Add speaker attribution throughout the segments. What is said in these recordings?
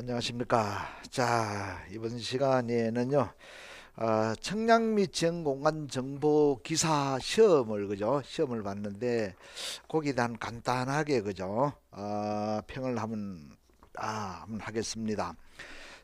Speaker 1: 안녕하십니까. 자, 이번 시간에는요. 어, 아, 청량 미 지형 공간 정보 기사 시험을 그죠? 시험을 봤는데 거기에 대한 간단하게 그죠? 어, 평을 하면 아, 한번 하겠습니다.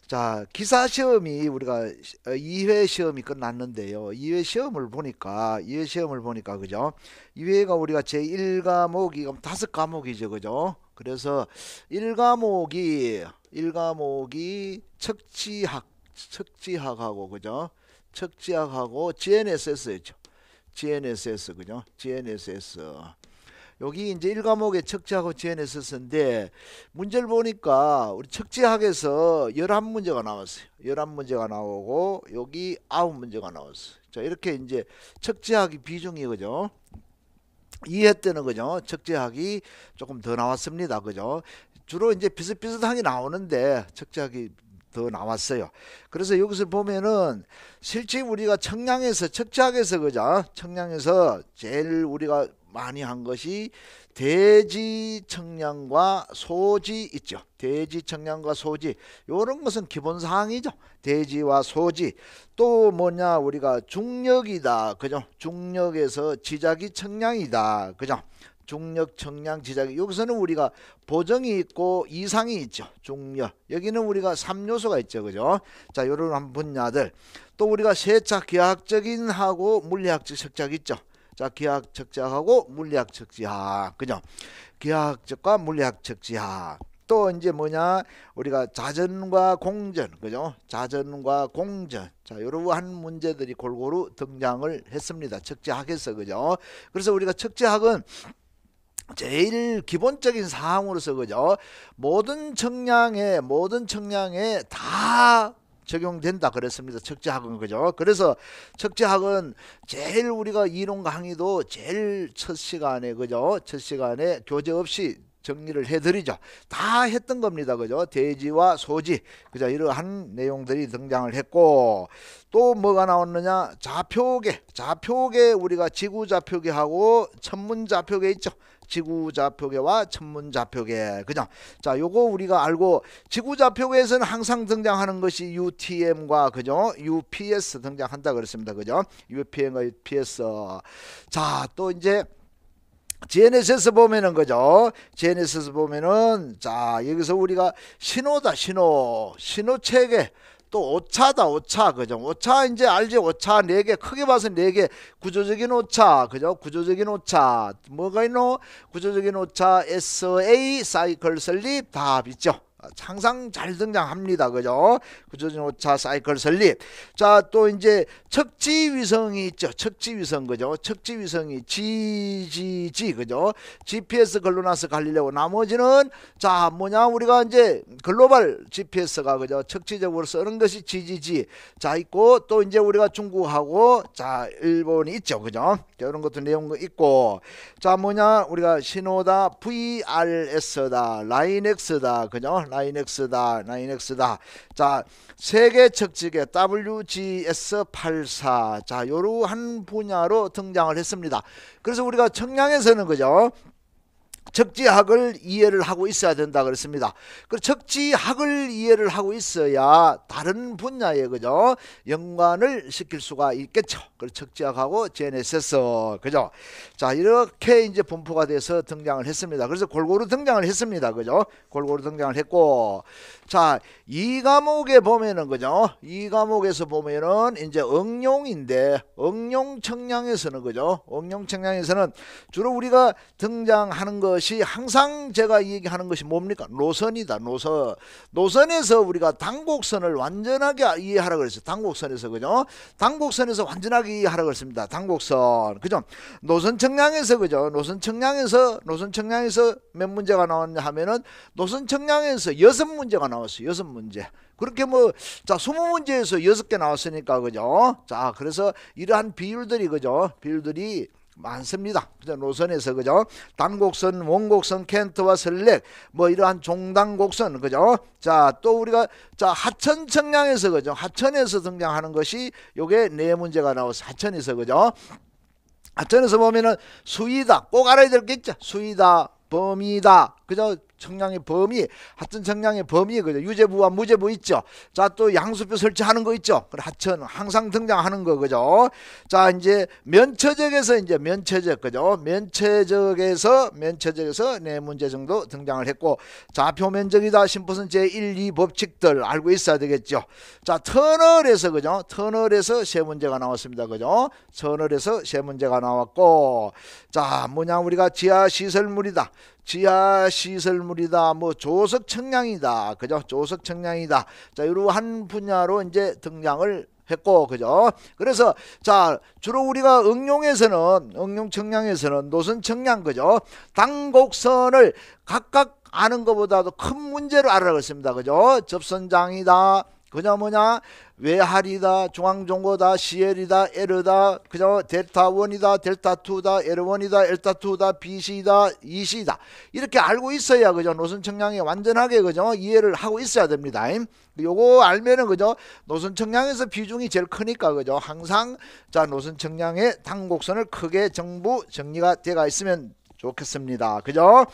Speaker 1: 자, 기사 시험이 우리가 2회 어, 시험이 끝났는데요. 2회 시험을 보니까 2회 시험을 보니까 그죠? 2회가 우리가 제1과목이 5과목이죠. 그죠? 그래서 1과목이 일과목이 척지학, 척지학하고 그죠? 척지학하고 GNSS였죠. GNSS 그죠? GNSS. 여기 이제 1과목에 척지하고 GNSS인데 문제를 보니까 우리 척지학에서 11문제가 나왔어요. 11문제가 나오고 여기 9문제가 나왔어요. 자, 이렇게 이제 척지학이 비중이 그죠? 2회 때는 그죠? 척지학이 조금 더 나왔습니다. 그죠? 주로 이제 비슷비슷하게 나오는데 척자기 더 나왔어요. 그래서 여기서 보면은 실제 우리가 청량에서 척자에서 그죠 청량에서 제일 우리가 많이 한 것이 대지 청량과 소지 있죠. 대지 청량과 소지 이런 것은 기본 사항이죠. 대지와 소지 또 뭐냐 우리가 중력이다 그죠. 중력에서 지자기 청량이다 그죠. 중력, 청량, 지자기 여기서는 우리가 보정이 있고 이상이 있죠. 중력. 여기는 우리가 3요소가 있죠. 그죠? 자, 요런 분야들. 또 우리가 세차 기하학적인 하고 물리학적 색작 있죠. 자, 기하학적 지하고 물리학적 지학. 그죠? 기하학적과 물리학적 지학. 또 이제 뭐냐 우리가 자전과 공전 그죠 자전과 공전 자 이러한 문제들이 골고루 등장을 했습니다 척지학에서 그죠 그래서 우리가 척지학은 제일 기본적인 사항으로서 그죠 모든 청량에 모든 청량에 다 적용된다 그랬습니다 척제학은 그죠 그래서 척제학은 제일 우리가 이론 강의도 제일 첫 시간에 그죠 첫 시간에 교재 없이 정리를 해드리죠. 다 했던 겁니다. 그죠? 대지와 소지, 그죠? 이러한 내용들이 등장을 했고, 또 뭐가 나왔느냐? 좌표계. 좌표계, 우리가 지구좌표계하고 천문좌표계 있죠. 지구좌표계와 천문좌표계 그죠? 자, 요거 우리가 알고 지구좌표계에서는 항상 등장하는 것이 UTM과 그죠? UPS 등장한다 그랬습니다. 그죠? UPM과 UPS. 자, 또 이제 GNSS 보면은 그죠? GNSS 보면은 자, 여기서 우리가 신호다, 신호. 신호 체계 또 오차다 오차 그죠 오차 이제 알지 오차 네 개 크게 봐서 네 개 구조적인 오차 그죠 구조적인 오차 뭐가 있노 구조적인 오차 SA 사이클 설립 답 있죠 항상 잘 등장합니다. 그죠? 구조적 오차 사이클 설립. 자, 또 이제 척지 위성이 있죠. 척지 위성 그죠? 척지 위성이 GGG 그죠? GPS 글로나스 갈릴레오 나머지는 자, 뭐냐 우리가 이제 글로벌 GPS가 그죠? 척지적으로 쓰는 것이 GGG. 자, 있고 또 이제 우리가 중국하고 자, 일본이 있죠. 그죠? 이런 것도 내용 도 있고. 자, 뭐냐 우리가 신호다 VRS다 라인엑스다 그죠? 나인엑스다 나인엑스다 자 세계 척지계 WGS84 자 요러한 분야로 등장을 했습니다 그래서 우리가 청량에서는 그죠 적지학을 이해를 하고 있어야 된다 그랬습니다. 그 적지학을 이해를 하고 있어야 다른 분야에 그죠 연관을 시킬 수가 있겠죠. 그 적지학하고 제네세스 그죠. 자 이렇게 이제 분포가 돼서 등장을 했습니다. 그래서 골고루 등장을 했습니다. 그죠. 골고루 등장을 했고 자, 이 과목에 보면은 그죠? 이 과목에서 보면은 이제 응용인데 응용 청량에서는 그죠? 응용 청량에서는 주로 우리가 등장하는 것이 항상 제가 얘기하는 것이 뭡니까? 노선이다. 노선. 노선에서 우리가 당곡선을 완전하게 이해하라 그랬어요. 당곡선에서 그죠? 당곡선에서 완전하게 이해하라 그랬습니다. 당곡선. 그죠? 노선 청량에서 그죠? 노선 청량에서 노선 청량에서 몇 문제가 나왔냐 하면은 노선 청량에서 여섯 문제가 나왔어요. 나왔어요? 여섯 문제. 그렇게 뭐, 자, 스무 문제에서 여섯 개 나왔으니까, 그죠? 자, 그래서 이러한 비율들이, 그죠? 비율들이 많습니다. 그죠? 노선에서, 그죠? 단곡선, 원곡선, 켄트와 설렉, 뭐 이러한 종단곡선, 그죠? 자, 또 우리가, 자, 하천 청량에서, 그죠? 하천에서 등장하는 것이 요게 네 문제가 나왔어 하천에서, 그죠? 하천에서 보면은 수이다, 꼭 알아야 될 게 있죠? 수이다, 범이다, 그죠? 청량의 범위, 하천 청량의 범위, 그죠? 유제부와 무제부 있죠. 자, 또 양수표 설치하는 거 있죠. 그 하천 항상 등장하는 거, 그죠? 자, 이제 면체적에서 이제 면체적, 그죠? 면체적에서 면체적에서 네 문제 정도 등장을 했고, 자, 표 면적이다. 심포선 제 1, 2 법칙들 알고 있어야 되겠죠. 자, 터널에서 그죠? 터널에서 세 문제가 나왔습니다, 그죠? 터널에서 세 문제가 나왔고, 자, 뭐냐 우리가 지하 시설물이다. 지하 시설물이다, 뭐 조석 청량이다, 그죠? 조석 청량이다. 자, 이러한 분야로 이제 등장을 했고, 그죠? 그래서 자 주로 우리가 응용에서는 응용 청량에서는 노선 청량, 그죠? 당곡선을 각각 아는 것보다도 큰 문제로 알아가겠습니다, 그죠? 접선장이다. 그냥 뭐냐 외할이다 중앙정보다 CL이다 L다 그냥 델타 1이다 델타 2다 L1이다 델타 2다 BC다 EC다 이렇게 알고 있어야 그죠 노선 청량에 완전하게 그죠 이해를 하고 있어야 됩니다. 요거 알면은 그죠 노선 청량에서 비중이 제일 크니까 그죠 항상 자 노선 청량에 당곡선을 크게 정부 정리가 되가 있으면 좋겠습니다. 그죠?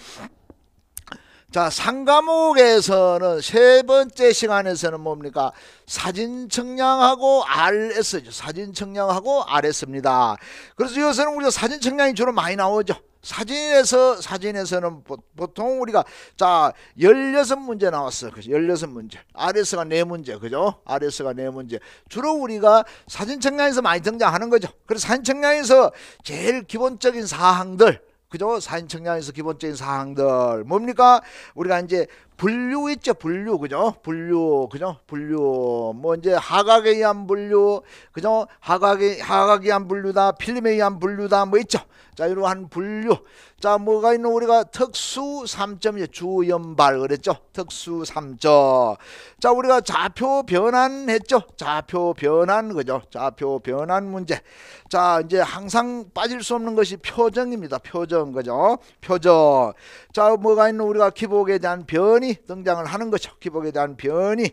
Speaker 1: 자, 상과목에서는 세 번째 시간에서는 뭡니까? 사진 청량하고 RS죠. 사진 청량하고 RS입니다. 그래서 이것는 우리가 사진 청량이 주로 많이 나오죠. 사진에서 사진에서는 보통 우리가 자 16문제 나왔어. 그죠? 16문제. RS가 4문제. 그죠? RS가 4문제. 주로 우리가 사진 청량에서 많이 등장하는 거죠. 그래서 사진 청량에서 제일 기본적인 사항들 그죠? 사인 청량에서 기본적인 사항들 뭡니까? 우리가 이제 분류 있죠 분류 그죠 분류 그죠 분류 뭐 이제 하각에 의한 분류 그죠 하각에 하각에 의한 분류다 필름에 의한 분류다 뭐 있죠 자 이러한 분류 자 뭐가 있는 우리가 특수 3점 주연발 그랬죠 특수 3점 자 우리가 좌표 변환 했죠 좌표 변환 그죠 좌표 변환 문제 자 이제 항상 빠질 수 없는 것이 표정입니다 표정 그죠 표정 자 뭐가 있는 우리가 기복에 대한 변이 등장을 하는 것이죠. 기복에 대한 변이.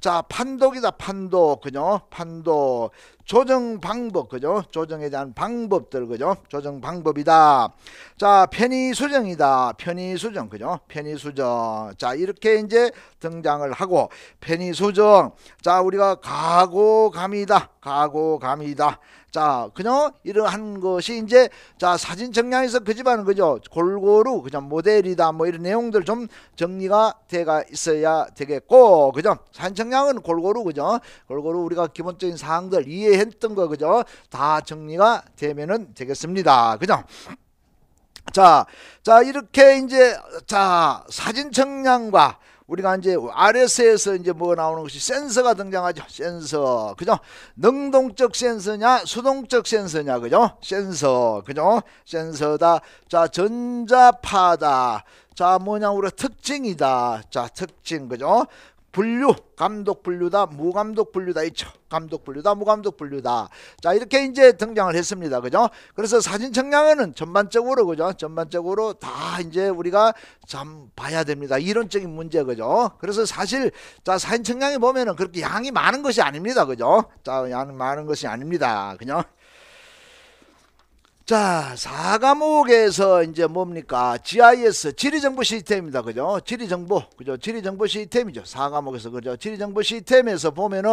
Speaker 1: 자, 판독이다. 판독. 그죠? 판독. 조정 방법 그죠? 조정에 대한 방법들 그죠? 조정 방법이다. 자, 편의 수정이다. 편의 수정 그죠? 편의 수정. 자, 이렇게 이제 등장을 하고 편의 수정. 자, 우리가 가고감이다. 가고감이다. 자, 그냥 이러한 것이 이제 자, 사진 정량에서 그 집안은 그죠? 골고루 그냥 모델이다 뭐 이런 내용들 좀 정리가 돼가 있어야 되겠고 그죠? 사진 정량은 골고루 그죠? 골고루 우리가 기본적인 사항들 이해 했던 거 그죠? 다 정리가 되면은 되겠습니다. 그죠? 자, 자 이렇게 이제 자 사진 청량과 우리가 이제 RS에서 이제 뭐 나오는 것이 센서가 등장하죠. 센서. 그죠? 능동적 센서냐, 수동적 센서냐. 그죠? 센서. 그죠? 센서다. 자, 전자파다. 자, 뭐냐, 우리가 특징이다. 자, 특징. 그죠? 분류 감독 분류다 무감독 분류다 있죠 감독 분류다 무감독 분류다 자 이렇게 이제 등장을 했습니다 그죠 그래서 사진 청량에는 전반적으로 그죠 전반적으로 다 이제 우리가 참 봐야 됩니다 이론적인 문제 그죠 그래서 사실 자 사진 청량에 보면은 그렇게 양이 많은 것이 아닙니다 그죠 자양 많은 것이 아닙니다 그냥 자, 사과목에서 이제 뭡니까? GIS 지리 정보 시스템입니다. 그죠? 지리 정보. 그죠? 지리 정보 시스템이죠. 사과목에서 그죠? 지리 정보 시스템에서 보면은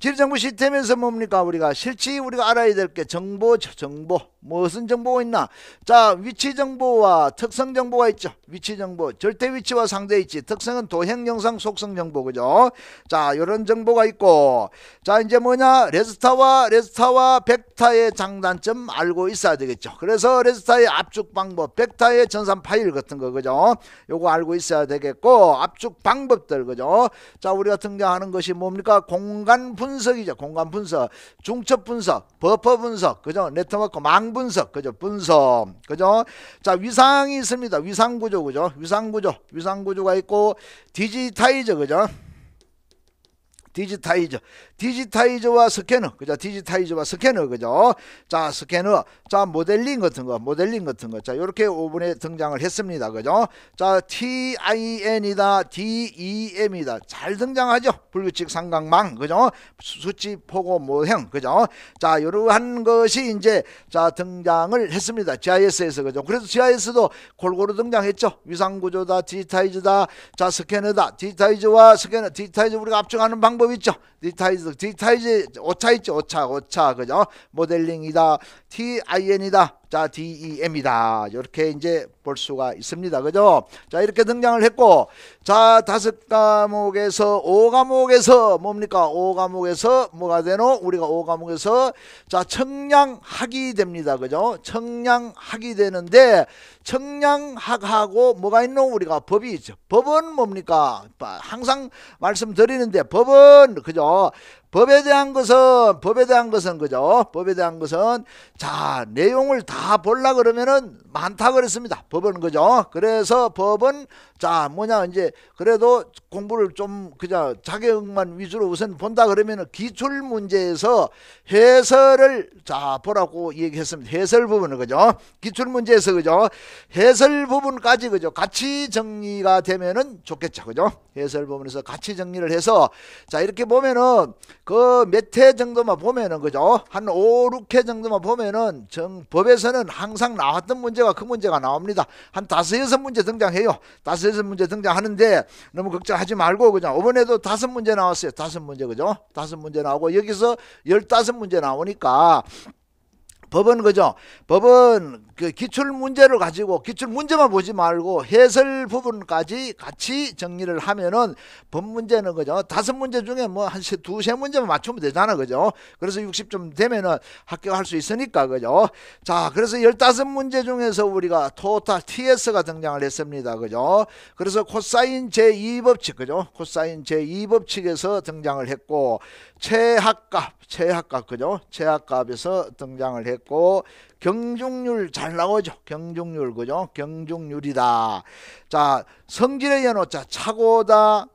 Speaker 1: 지리 정보 시스템에서 뭡니까? 우리가 실지 우리가 알아야 될 게 정보 죠 정보 무슨 정보가 있나? 자, 위치 정보와 특성 정보가 있죠. 위치 정보, 절대 위치와 상대 위치, 특성은 도형 영상 속성 정보 그죠? 자, 요런 정보가 있고, 자 이제 뭐냐? 레스타와 레스타와 벡타의 장단점 알고 있어야 되겠죠. 그래서 레스타의 압축 방법, 벡타의 전산 파일 같은 거 그죠? 요거 알고 있어야 되겠고, 압축 방법들 그죠? 자, 우리 가등장 하는 것이 뭡니까? 공간 분석이죠. 공간 분석, 중첩 분석, 버퍼 분석, 그죠? 네트워크 망 분석 그죠 분석 그죠 자 위상이 있습니다 위상 구조 그죠 위상 구조 위상 구조가 있고 디지타이저 그죠 디지타이저 디지타이저와 스캐너. 그죠? 디지타이저와 스캐너. 그죠? 자, 스캐너. 자, 모델링 같은 거. 모델링 같은 거. 자, 이렇게 5분에 등장을 했습니다. 그죠? 자, TIN이다. DEM이다. 잘 등장하죠? 불규칙 삼각망. 그죠? 수치 포고 모형. 그죠? 자, 이러한 것이 이제 자, 등장을 했습니다. GIS에서. 그죠? 그래서 GIS도 골고루 등장했죠? 위상구조다. 디지타이저다. 자, 스캐너다. 디지타이저와 스캐너. 디지타이저 우리가 압축하는 방법 있죠? 디지타이저 계속 디, 차 이제 오차있지 오차 오차 그죠 모델링이다 tin이다 자, DEM이다. 이렇게 이제 볼 수가 있습니다. 그죠? 자, 이렇게 등장을 했고, 자, 다섯 과목에서, 오 과목에서, 뭡니까? 오 과목에서 뭐가 되노? 우리가 오 과목에서, 자, 청량학이 됩니다. 그죠? 청량학이 되는데, 청량학하고 뭐가 있노? 우리가 법이 있죠. 법은 뭡니까? 항상 말씀드리는데, 법은, 그죠? 법에 대한 것은 법에 대한 것은 그죠? 법에 대한 것은 자 내용을 다 볼라 그러면은 많다 그랬습니다. 법은 그죠? 그래서 법은 자 뭐냐 이제 그래도 공부를 좀 그저 자격만 위주로 우선 본다 그러면은 기출 문제에서 해설을 자 보라고 얘기했습니다. 해설 부분을 그죠? 기출 문제에서 그죠? 해설 부분까지 그죠? 같이 정리가 되면은 좋겠죠, 그죠? 해설 부분에서 같이 정리를 해서 자 이렇게 보면은 그 몇 회 정도만 보면은 그죠 한 5, 6회 정도만 보면은 정, 법에서는 항상 나왔던 문제가 그 문제가 나옵니다 한 다섯 여섯 문제 등장해요 다섯 여섯 문제 등장하는데 너무 걱정하지 말고 그냥 이번에도 다섯 문제 나왔어요 다섯 문제 그죠 다섯 문제 나오고 여기서 열다섯 문제 나오니까 법은 그죠? 법은 그 기출 문제를 가지고 기출 문제만 보지 말고 해설 부분까지 같이 정리를 하면은 법 문제는 그죠? 다섯 문제 중에 뭐 한 두세 문제만 맞추면 되잖아. 그죠? 그래서 60점 되면은 합격할 수 있으니까. 그죠? 자, 그래서 15문제 중에서 우리가 토탈 TS가 등장을 했습니다. 그죠? 그래서 코사인 제2법칙. 그죠? 코사인 제2법칙에서 등장을 했고 최학값, 최학값. 그죠? 최학값에서 등장을 했고 됐고 경중률 잘 나오죠. 경중률 그죠? 경중률이다. 자 성질의 연호차 차고다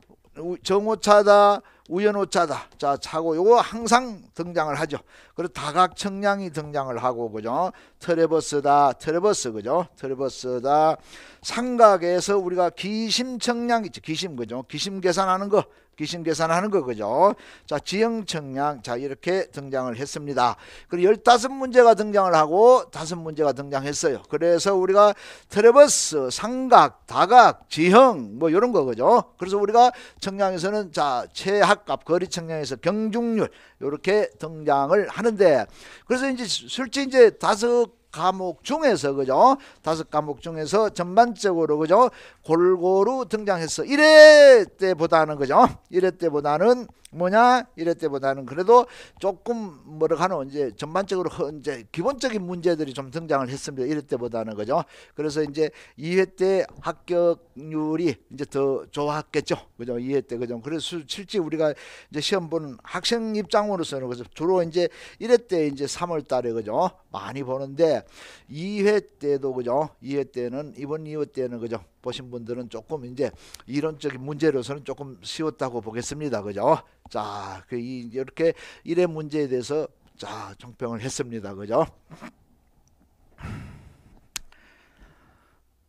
Speaker 1: 정호차다우연호차다 자, 차고 요거 항상 등장을 하죠. 그리고 다각청량이 등장을 하고 그죠? 트레버스다 트레버스 그죠 트레버스다 삼각에서 우리가 기심청량 있죠 기심 그죠 기심 계산하는 거 기심 계산하는 거 그죠 자 지형 청량 자 이렇게 등장을 했습니다 그리고 열다섯 문제가 등장을 하고 다섯 문제가 등장했어요 그래서 우리가 트레버스 삼각 다각 지형 뭐 이런 거 그죠 그래서 우리가 청량에서는 자최하값 거리 청량에서 경중률 이렇게 등장을 하는데 그래서 이제 실제 이제 다섯 과목 중에서 그죠? 다섯 과목 중에서 전반적으로 그죠? 골고루 등장해서 이래 때보다는 그죠? 이래 때보다는 뭐냐 이럴 때보다는 그래도 조금 뭐라 하노 이제 전반적으로 이제 기본적인 문제들이 좀 등장을 했습니다. 이럴 때보다는 그죠. 그래서 이제 2회 때 합격률이 이제 더 좋았겠죠. 그죠. 2회 때 그죠. 그래서 실제 우리가 이제 시험 보는 학생 입장으로서는 그죠 주로 이제 1회 때 이제 3월 달에 그죠. 많이 보는데 2회 때도 그죠. 2회 때는 이번 2회 때는 그죠. 보신 분들은 조금 이제 이론적인 문제로서는 조금 쉬웠다고 보겠습니다. 그죠? 자, 그 이, 이렇게 일의 문제에 대해서 자, 정평을 했습니다. 그죠?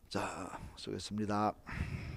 Speaker 1: 자, 수고했습니다.